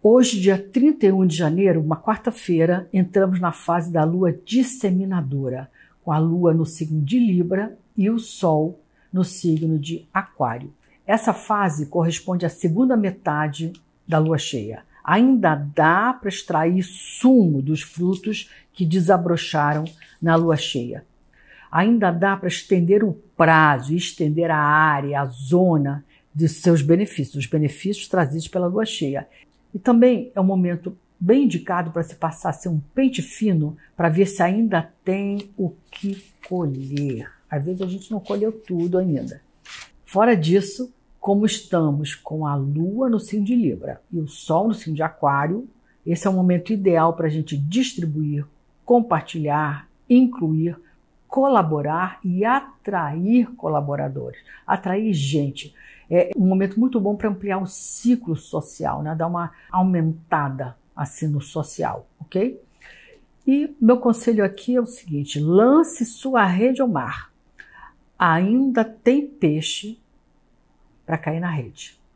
Hoje, dia 31 de janeiro, uma quarta-feira, entramos na fase da lua disseminadora, com a lua no signo de Libra e o sol no signo de Aquário. Essa fase corresponde à segunda metade da lua cheia. Ainda dá para extrair sumo dos frutos que desabrocharam na lua cheia. Ainda dá para estender o prazo, estender a área, a zona de seus benefícios, os benefícios trazidos pela lua cheia. E também é um momento bem indicado para se passar ser um pente fino para ver se ainda tem o que colher. Às vezes a gente não colheu tudo ainda. Fora disso, como estamos com a Lua no signo de Libra e o Sol no signo de Aquário, esse é um momento ideal para a gente distribuir, compartilhar, incluir colaborar e atrair colaboradores, atrair gente. É um momento muito bom para ampliar o ciclo social, né? dar uma aumentada assim no social, ok? E meu conselho aqui é o seguinte: lance sua rede ao mar. Ainda tem peixe para cair na rede.